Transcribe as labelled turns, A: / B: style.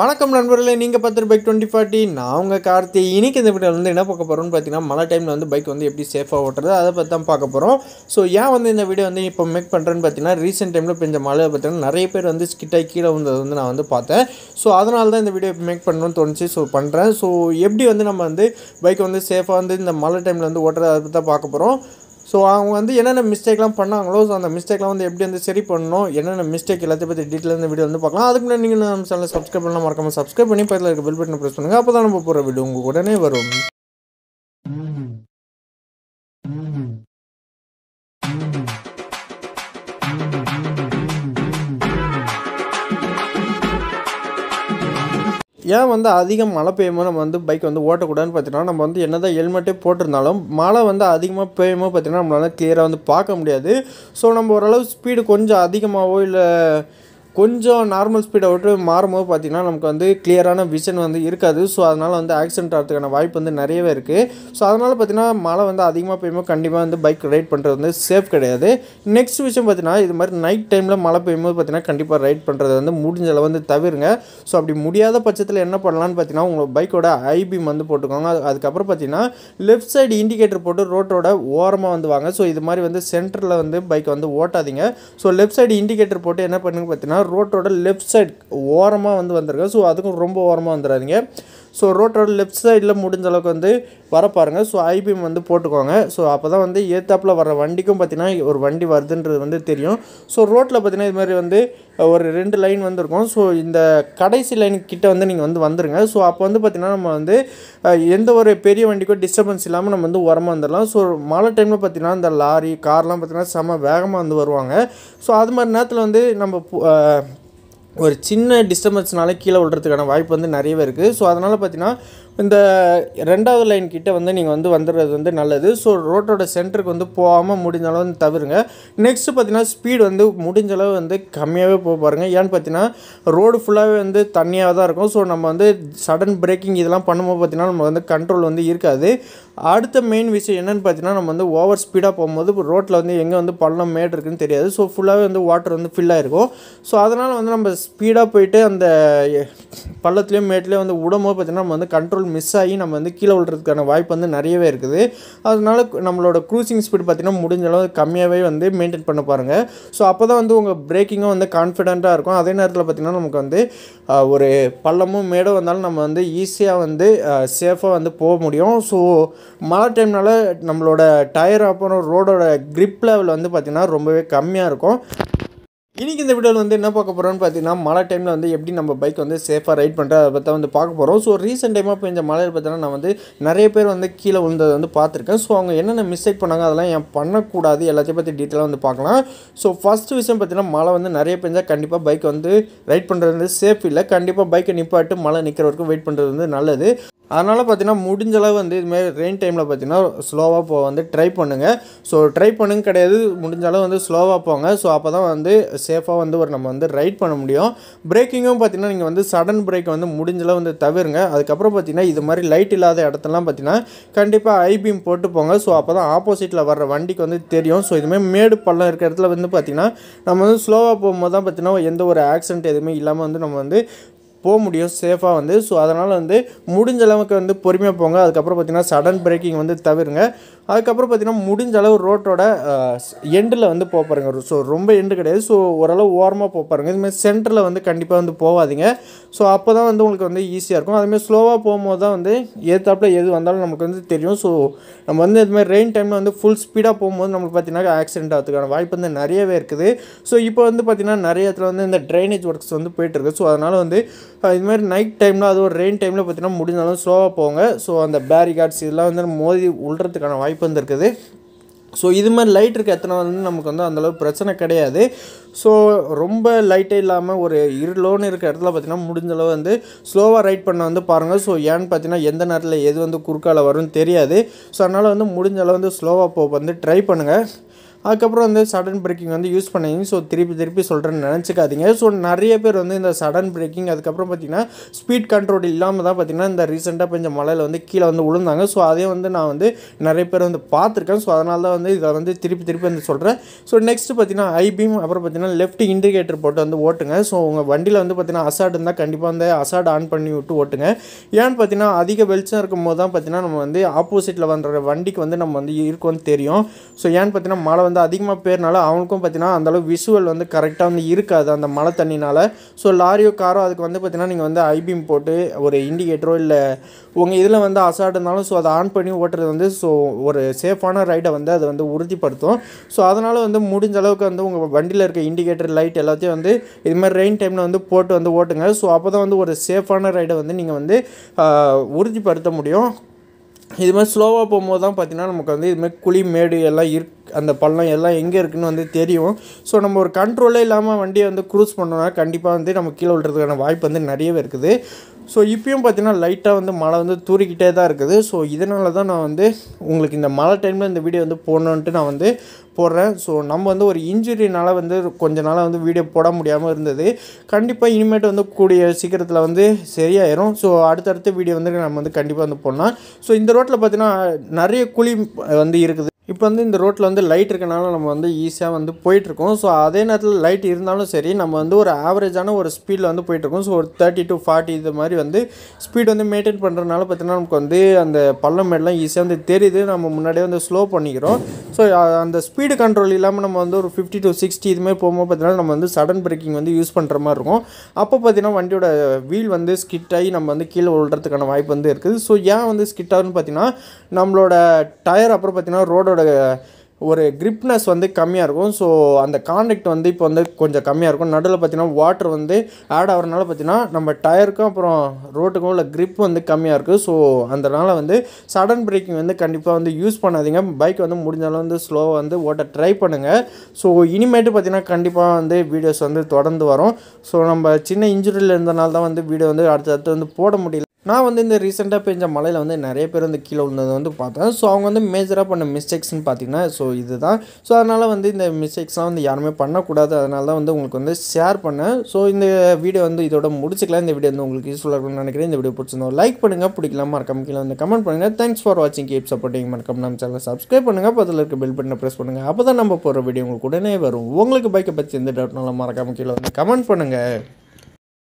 A: வணக்கம் நண்பர்களே நீங்கள் பத்து பைக் டுவெண்ட்டி ஃபார்ட்டி நான் உங்கள் கார்த்தி இன்றைக்கி இந்த வீட்டில் வந்து என்ன பார்க்க போகிறோம்னு பார்த்தீங்கன்னா மழை டைமில் வந்து பைக் வந்து எப்படி சேஃபாக ஓட்டுறது அதை பற்றி தான் பார்க்க போகிறோம் ஸோ ஏன் வந்து இந்த வீடியோ வந்து இப்போ மேக் பண்ணுறேன்னு பார்த்தீங்கன்னா ரீசெண்ட் டைமில் பெஞ்ச மழை பார்த்தீங்கன்னா நிறைய பேர் வந்து ஸ்கிட்டாக கீழே வந்தது வந்து நான் வந்து பார்த்தேன் ஸோ அதனால தான் இந்த வீடியோ இப்போ மேக் பண்ணணும்னு தோணுச்சு ஸோ பண்ணுறேன் ஸோ எப்படி வந்து நம்ம வந்து பைக் வந்து சேஃபாக வந்து இந்த மழை டைமில் வந்து ஓட்டுறது அதை பற்றி தான் பார்க்க போகிறோம் ஸோ அவங்க வந்து என்னென்ன மிஸ்டேக்லாம் பண்ணாங்களோ ஸோ அந்த மிஸ்டேக்லாம் வந்து எப்படி வந்து சரி பண்ணணும் என்னென்ன மிஸ்டேக் எல்லாத்தையும் பற்றி டீட்டெயில் இந்த வீடியோ வந்து பார்க்கலாம் அதுக்கு முன்னாடி நீங்கள் நம்ம சேனலை சப்ஸ்கிரைப் பண்ணலாம் மறக்காமல் சப்ஸ்கிரைப் பண்ணி பதில் இருக்க பெல் பட்டன் ப்ரெஸ் பண்ணுங்கள் அப்போ தான் நம்ம போகிற வீடியோ உங்கள் உடனே வரும் ஏன் வந்து அதிகம் மழை பெய்யுமோ நம்ம வந்து பைக் வந்து ஓட்டக்கூடாதுன்னு பார்த்தீங்கன்னா நம்ம வந்து என்ன தான் ஹெல்மெட்டே போட்டிருந்தாலும் மழை வந்து அதிகமாக பெய்யுமோ பார்த்தீங்கன்னா நம்மளால் கிளியராக வந்து பார்க்க முடியாது ஸோ நம்ம ஓரளவு ஸ்பீடு கொஞ்சம் அதிகமாகவோ இல்லை கொஞ்சம் நார்மல் ஸ்பீடை விட்டு மாறும்போது பார்த்திங்கன்னா நமக்கு வந்து கிளியரான விஷன் வந்து இருக்காது ஸோ அதனால் வந்து ஆக்சிடென்ட் ஆகிறதுக்கான வாய்ப்பு வந்து நிறையவே இருக்குது ஸோ அதனால் பார்த்திங்கன்னா மழை வந்து அதிகமாக பெய்யும்போது கண்டிப்பாக வந்து பைக் ரைட் பண்ணுறது வந்து சேஃப் கிடையாது நெக்ஸ்ட் விஷயம் பார்த்திங்கன்னா இது மாதிரி நைட் டைமில் மழை பெய்யும்போது பார்த்திங்கன்னா கண்டிப்பாக ரைட் பண்ணுறது வந்து முடிஞ்ச அளவு வந்து தவிருங்க ஸோ அப்படி முடியாத பட்சத்தில் என்ன பண்ணலான்னு பார்த்தீங்கன்னா உங்களுக்கு பைக்கோட ஐபிம் வந்து போட்டுக்கோங்க அதுக்கப்புறம் பார்த்தீங்கன்னா லெஃப்ட் சைடு இண்டிகேட்டர் போட்டு ரோட்டோட ஓரமாக வந்து வாங்க ஸோ இது மாதிரி வந்து சென்டரில் வந்து பைக் வந்து ஓட்டாதீங்க ஸோ லெஃப்ட் சைடு இண்டிகேட்டர் போட்டு என்ன பண்ணுங்க பார்த்தீங்கன்னா ரோட்டோட லெஃப்ட் சைட் ஓரமாக வந்து வந்திருக்கேன் ஸோ அதுக்கும் ரொம்ப ஓரமாக வந்துடாதீங்க ஸோ ரோட்டோட லெஃப்ட் சைடில் முடிஞ்ச அளவுக்கு வந்து வர பாருங்கள் ஸோ ஐபிஎம் வந்து போட்டுக்கோங்க ஸோ அப்போ தான் வந்து ஏத்தாப்பில் வர வண்டிக்கும் பார்த்திங்கன்னா ஒரு வண்டி வருதுன்றது வந்து தெரியும் ஸோ ரோட்டில் பார்த்திங்கன்னா இது மாதிரி வந்து ஒரு ரெண்டு லைன் வந்துருக்கும் ஸோ இந்த கடைசி லைன் கிட்ட வந்து நீங்கள் வந்து வந்துருங்க ஸோ அப்போ வந்து பார்த்திங்கன்னா நம்ம வந்து எந்த ஒரு பெரிய வண்டிக்கும் டிஸ்டர்பன்ஸ் இல்லாமல் நம்ம வந்து உரமாக வந்துடலாம் ஸோ மழை டைமில் பார்த்திங்கன்னா இந்த லாரி கார்லாம் பார்த்திங்கன்னா செம வேகமாக வந்து வருவாங்க ஸோ அது மாதிரி நேரத்தில் வந்து நம்ம ஒரு சின்ன டிஸ்டர்பன்ஸ்னால கீழே விடுறதுக்கான வாய்ப்பு வந்து நிறையவே இருக்குது ஸோ அதனால் பார்த்தீங்கன்னா இந்த ரெண்டாவது லைன் கிட்டே வந்து நீங்கள் வந்து வந்துடுறது வந்து நல்லது ஸோ ரோட்டோட சென்டருக்கு வந்து போகாமல் முடிஞ்ச அளவு வந்து தவிருங்க நெக்ஸ்ட்டு பார்த்தீங்கன்னா ஸ்பீடு வந்து முடிஞ்ச அளவு வந்து கம்மியாகவே போக பாருங்கள் ஏன்னு பார்த்தீங்கன்னா ரோடு ஃபுல்லாகவே வந்து தண்ணியாக தான் இருக்கும் ஸோ நம்ம வந்து சடன் பிரேக்கிங் இதெல்லாம் பண்ணும்போது பார்த்தீங்கன்னா நம்ம வந்து கண்ட்ரோல் வந்து இருக்காது அடுத்த மெயின் விஷயம் என்னென்னு பார்த்தீங்கன்னா நம்ம வந்து ஓவர் ஸ்பீடாக போகும்போது ரோட்டில் வந்து எங்கே வந்து பள்ளம் மேட் இருக்குன்னு தெரியாது ஸோ ஃபுல்லாகவே வந்து வாட்டர் வந்து ஃபில் ஆகிருக்கும் ஸோ அதனால் வந்து நம்ம ஸ்பீடாக போயிட்டு அந்த பள்ளத்துலேயும் மேட்லேயும் வந்து உடம்போ பார்த்தீங்கன்னா நம்ம வந்து கண்ட்ரோல் கண்ட்ரோல் மிஸ் ஆகி நம்ம வந்து கீழே விழுறதுக்கான வாய்ப்பு வந்து நிறையவே இருக்குது அதனால் நம்மளோட க்ரூசிங் ஸ்பீட் பார்த்திங்கன்னா முடிஞ்ச அளவு கம்மியாகவே வந்து மெயின்டைன் பண்ண பாருங்கள் ஸோ அப்போ தான் வந்து உங்கள் பிரேக்கிங்கும் வந்து கான்ஃபிடென்ட்டாக இருக்கும் அதே நேரத்தில் பார்த்திங்கன்னா நமக்கு வந்து ஒரு பள்ளமும் மேடும் வந்தாலும் நம்ம வந்து ஈஸியாக வந்து சேஃபாக வந்து போக முடியும் ஸோ மழை டைம்னால நம்மளோட டயர் அப்புறம் ரோடோட க்ரிப் லெவல் வந்து பார்த்திங்கன்னா ரொம்பவே கம்மியாக இருக்கும் இன்றைக்கி இந்த வீடியோவில் வந்து என்ன பார்க்க போகிறோம்னு பார்த்தீங்கன்னா மழை டைமில் வந்து எப்படி நம்ம பைக் வந்து சேஃபாக ரைட் பண்ணுறது அதை பற்றி வந்து பார்க்க போகிறோம் ஸோ ரீசெண்ட் டைமாக பெஞ்ச மழையில் பார்த்தீங்கன்னா நான் வந்து நிறைய பேர் வந்து கீழே விழுந்ததை வந்து பார்த்துருக்கேன் ஸோ அவங்க என்னென்ன மிஸ்டேக் பண்ணாங்க அதெல்லாம் ஏன் பண்ணக்கூடாது எல்லாத்தையும் பற்றி டீட்டெயிலாக வந்து பார்க்கலாம் ஸோ ஃபஸ்ட் விஷயம் பார்த்தீங்கன்னா மழை வந்து நிறைய பெஞ்சால் கண்டிப்பாக பைக் வந்து ரைட் பண்ணுறது வந்து சேஃப் இல்லை கண்டிப்பாக பைக்கை நிப்பாட்டு மழை நிற்கிற வரைக்கும் வெயிட் பண்ணுறது வந்து நல்லது அதனால் பார்த்தீங்கன்னா முடிஞ்சளவு வந்து இதுமாரி ரெயின் டைமில் பார்த்தீங்கன்னா ஸ்லோவாக போக வந்து ட்ரை பண்ணுங்கள் ஸோ ட்ரை பண்ணுங்க கிடையாது முடிஞ்சளவு வந்து ஸ்லோவாக போங்க ஸோ அப்போ தான் வந்து சேஃபாக வந்து ஒரு நம்ம வந்து ரைட் பண்ண முடியும் பிரேக்கிங்கும் பார்த்தீங்கன்னா நீங்கள் வந்து சடன் பிரேக் வந்து முடிஞ்சளவு வந்து தவிருங்க அதுக்கப்புறம் பார்த்தீங்கன்னா இது மாதிரி லைட் இல்லாத இடத்துலாம் பார்த்தீங்கன்னா கண்டிப்பாக ஐபீம் போட்டு போங்க ஸோ அப்போ தான் ஆப்போசிட்டில் வர்ற வண்டிக்கு வந்து தெரியும் ஸோ இதுமாதிரி மேடு பள்ளம் இருக்கிற இடத்துல வந்து பார்த்திங்கன்னா நம்ம வந்து ஸ்லோவாக போகும்போது தான் பார்த்திங்கன்னா எந்த ஒரு ஆக்சிடென்ட் எதுவுமே இல்லாமல் வந்து நம்ம வந்து போக முடியும் சேஃபாக வந்து ஸோ அதனால் வந்து முடிஞ்ச அளவுக்கு வந்து பொறுமையாக போங்க அதுக்கப்புறம் பார்த்திங்கன்னா சடன் பிரேக்கிங் வந்து தவிருங்க அதுக்கப்புறம் பார்த்திங்கன்னா முடிஞ்ச அளவு ரோட்டோட எண்டில் வந்து போக பாருங்கள் ஸோ ரொம்ப எண்டு கிடையாது ஸோ ஓரளவு ஓரமாக போப்பாருங்க இதுமாதிரி சென்டரில் வந்து கண்டிப்பாக வந்து போகாதீங்க ஸோ அப்போ தான் வந்து உங்களுக்கு வந்து ஈஸியாக இருக்கும் அதுமாதிரி ஸ்லோவாக போகும்போது தான் வந்து ஏற்றாப்பில் எது வந்தாலும் நமக்கு வந்து தெரியும் ஸோ நம்ம வந்து இதுமாதிரி ரெயின் டைமில் வந்து ஃபுல் ஸ்பீடாக போகும்போது நம்மளுக்கு பார்த்தீங்கன்னா ஆக்சிடென்ட் ஆகிறதுக்கான வாய்ப்பு வந்து நிறையவே இருக்குது ஸோ இப்போ வந்து பார்த்திங்கன்னா நிறைய இடத்துல வந்து இந்த ட்ரைனேஜ் ஒர்க்ஸ் வந்து போயிட்டுருக்கு ஸோ அதனால் வந்து இதுமாதிரி நைட் டைமில் அதுவும் ரெயின் டைமில் பார்த்திங்கன்னா முடிஞ்சாலும் ஸ்லோவாக போங்க ஸோ அந்த பேரிகார்ட்ஸ் இதெல்லாம் வந்து மோதி உள்றதுக்கான வாய்ப்பு வாய்ப்பு வந்திருக்குது ஸோ இது மாதிரி லைட் இருக்க எத்தனை வந்து நமக்கு வந்து அந்தளவு பிரச்சனை கிடையாது ஸோ ரொம்ப லைட்டே இல்லாமல் ஒரு இருளோன்னு இருக்க இடத்துல பார்த்திங்கன்னா முடிஞ்சளவு வந்து ஸ்லோவாக ரைட் பண்ண வந்து பாருங்கள் ஸோ ஏன்னு பார்த்தீங்கன்னா எந்த நேரத்தில் எது வந்து குறுக்கால் வரும்னு தெரியாது ஸோ அதனால் வந்து முடிஞ்சளவு வந்து ஸ்லோவாக போக வந்து ட்ரை பண்ணுங்கள் அதுக்கப்புறம் வந்து சடன் பிரேக்கிங் வந்து யூஸ் பண்ணீங்க ஸோ திருப்பி திருப்பி சொல்கிறேன்னு நினச்சிக்காதீங்க ஸோ நிறைய பேர் வந்து இந்த சடன் பிரேக்கிங் அதுக்கப்புறம் பார்த்திங்கன்னா ஸ்பீட் கண்ட்ரோல் இல்லாமல் தான் பார்த்திங்கன்னா இந்த ரீசெண்டாக பெஞ்ச மலையில் வந்து கீழே வந்து விழுந்தாங்க ஸோ அதே வந்து நான் வந்து நிறைய பேர் வந்து பார்த்துருக்கேன் ஸோ அதனால தான் வந்து இதை வந்து திருப்பி திருப்பி வந்து சொல்கிறேன் ஸோ நெக்ஸ்ட்டு பார்த்திங்கன்னா ஐபீம் அப்புறம் பார்த்திங்கன்னா லெஃப்ட் இண்டிகேட்டர் போட்டு வந்து ஓட்டுங்க ஸோ உங்கள் வண்டியில் வந்து பார்த்திங்கன்னா அசாட் இருந்தால் கண்டிப்பாக வந்து அசாட் ஆன் பண்ணி விட்டு ஓட்டுங்க ஏன்னு பார்த்திங்கன்னா அதிக வெளிச்சம் இருக்கும்போது தான் பார்த்திங்கன்னா நம்ம வந்து ஆப்போசிட்டில் வந்துற வண்டிக்கு வந்து நம்ம வந்து இருக்கும்னு தெரியும் ஸோ ஏன்னு பார்த்திங்கன்னா மழை வந்து அதிகமாக பேர்னால அவனுக்கும் பார்த்தீங்கன்னா அந்தளவு விஷுவல் வந்து கரெக்டாக வந்து இருக்காது அந்த மழை தண்ணினால் ஸோ லாரியோ காரோ அதுக்கு வந்து பார்த்தீங்கன்னா நீங்கள் வந்து ஐபிம் போட்டு ஒரு இண்டிகேட்டரோ இல்லை உங்கள் இதில் வந்து அசாட் இருந்தாலும் ஸோ அதை ஆன் பண்ணி ஓட்டுறது வந்து ஸோ ஒரு சேஃபான ரைடை வந்து அதை வந்து உறுதிப்படுத்தும் ஸோ அதனால் வந்து முடிஞ்ச அளவுக்கு வந்து உங்கள் வண்டியில் இருக்க இண்டிகேட்டர் லைட் எல்லாத்தையும் வந்து இது மாதிரி ரெயின் டைமில் வந்து போட்டு வந்து ஓட்டுங்க ஸோ அப்போ தான் வந்து ஒரு சேஃபான ரைடை வந்து நீங்கள் வந்து உறுதிப்படுத்த முடியும் இது மாதிரி ஸ்லோவாக போகும்போது தான் பார்த்திங்கன்னா நமக்கு வந்து இதுமாதிரி குழி மேடு எல்லாம் இரு அந்த பள்ளம் எல்லாம் எங்கே இருக்குதுன்னு வந்து தெரியும் ஸோ நம்ம ஒரு கண்ட்ரோலே இல்லாமல் வண்டியை வந்து க்ரூஸ் பண்ணோன்னா கண்டிப்பாக வந்து நம்ம கீழே விழுறதுக்கான வாய்ப்பு வந்து நிறையவே இருக்குது ஸோ இப்பயும் பார்த்தீங்கன்னா லைட்டாக வந்து மழை வந்து தூரிக்கிட்டே தான் இருக்குது ஸோ இதனால தான் நான் வந்து உங்களுக்கு இந்த மழை டைமில் இந்த வீடியோ வந்து போடணுன்ட்டு நான் வந்து போடுறேன் ஸோ நம்ம வந்து ஒரு இன்ஜுரினால் வந்து கொஞ்ச நாளாக வந்து வீடியோ போட முடியாமல் இருந்தது கண்டிப்பாக இனிமேட்டு வந்து கூடிய சீக்கிரத்தில் வந்து சரியாயிரும் ஸோ அடுத்தடுத்த வீடியோ வந்து நம்ம வந்து கண்டிப்பாக வந்து போடலாம் ஸோ இந்த ரோட்டில் பார்த்தீங்கன்னா நிறைய குழி வந்து இருக்குது இப்போ வந்து இந்த ரோட்டில் வந்து லைட் இருக்கனால நம்ம வந்து ஈஸியாக வந்து போயிட்டுருக்கோம் ஸோ அதே நேரத்தில் லைட் இருந்தாலும் சரி நம்ம வந்து ஒரு ஆவரேஜான ஒரு ஸ்பீடில் வந்து போயிட்டுருக்கோம் ஸோ ஒரு தேர்ட்டி டு ஃபார்ட்டி இது மாதிரி வந்து ஸ்பீட் வந்து மெயின்டைன் பண்ணுறதுனால பார்த்தீங்கன்னா நமக்கு வந்து அந்த பள்ளம் மேடெலாம் ஈஸியாக வந்து தெரியுது நம்ம முன்னாடியே வந்து ஸ்லோ பண்ணிக்கிறோம் ஸோ அந்த ஸ்பீடு கண்ட்ரோல் இல்லாமல் நம்ம வந்து ஒரு ஃபிஃப்டி டு சிக்ஸ்டி இதுமாதிரி போகும்போது பார்த்தீங்கன்னா நம்ம வந்து சடன் பிரேக்கிங் வந்து யூஸ் பண்ணுற மாதிரி இருக்கும் அப்போ பார்த்தீங்கன்னா வண்டியோட வீல் வந்து ஸ்கிட் ஆகி நம்ம வந்து கீழே விழுறதுக்கான வாய்ப்பு வந்து இருக்குது ஸோ ஏன் வந்து ஸ்கிட் ஆகுதுன்னு பார்த்திங்கன்னா நம்மளோட டயர் அப்புறம் பார்த்தீங்கன்னா ரோடோட அதோட ஒரு கிரிப்னஸ் வந்து கம்மியாக இருக்கும் ஸோ அந்த கான்டெக்ட் வந்து இப்போ வந்து கொஞ்சம் கம்மியாக இருக்கும் நடுவில் பார்த்தீங்கன்னா வாட்டர் வந்து ஆட் ஆகிறனால பார்த்தீங்கன்னா நம்ம டயருக்கும் அப்புறம் ரோட்டுக்கும் உள்ள க்ரிப் வந்து கம்மியாக இருக்குது ஸோ அதனால் வந்து சடன் பிரேக்கிங் வந்து கண்டிப்பாக வந்து யூஸ் பண்ணாதீங்க பைக் வந்து முடிஞ்சாலும் வந்து ஸ்லோவாக வந்து ஓட்ட ட்ரை பண்ணுங்கள் ஸோ இனிமேட்டு பார்த்தீங்கன்னா கண்டிப்பாக வந்து வீடியோஸ் வந்து தொடர்ந்து வரும் ஸோ நம்ம சின்ன இன்ஜுரியில் இருந்தனால தான் வந்து வீடியோ வந்து அடுத்தடுத்து வந்து போட முடியல நான் வந்து இந்த ரீசெண்டாக பெஞ்ச மழையில் வந்து நிறைய பேர் வந்து கீழே விழுந்தது வந்து பார்த்தேன் ஸோ அவங்க வந்து மேஜராக பண்ண மிஸ்டேக்ஸ்னு பார்த்தீங்கன்னா ஸோ இதுதான் ஸோ அதனால் வந்து இந்த மிஸ்டேக்ஸ்லாம் வந்து யாருமே பண்ணக்கூடாது அதனால தான் வந்து உங்களுக்கு வந்து ஷேர் பண்ணேன் ஸோ இந்த வீடியோ வந்து இதோட முடிச்சுக்கலாம் இந்த வீடியோ வந்து உங்களுக்கு யூஸ்ஃபுல்லாக இருக்கும்னு நினைக்கிறேன் இந்த வீடியோ பிடிச்சிருந்தோம் லைக் பண்ணுங்கள் பிடிக்கலாம் மறக்காம கீழே வந்து கமெண்ட் பண்ணுங்கள் தேங்க்ஸ் ஃபார் வாட்சிங் கீப் சப்போர்ட்டிங் மறக்காம நம்ம சேனல் சப்ஸ்கிரைப் பண்ணுங்கள் பதில் இருக்க பெல் பட்டனை ப்ரெஸ் பண்ணுங்கள் அப்போ தான் நம்ம போகிற வீடியோ உங்களுக்கு உடனே வரும் உங்களுக்கு பைக்கை பற்றி எந்த டவுட்னாலும் மறக்காம கீழே வந்து கமெண்ட் பண்ணுங்கள்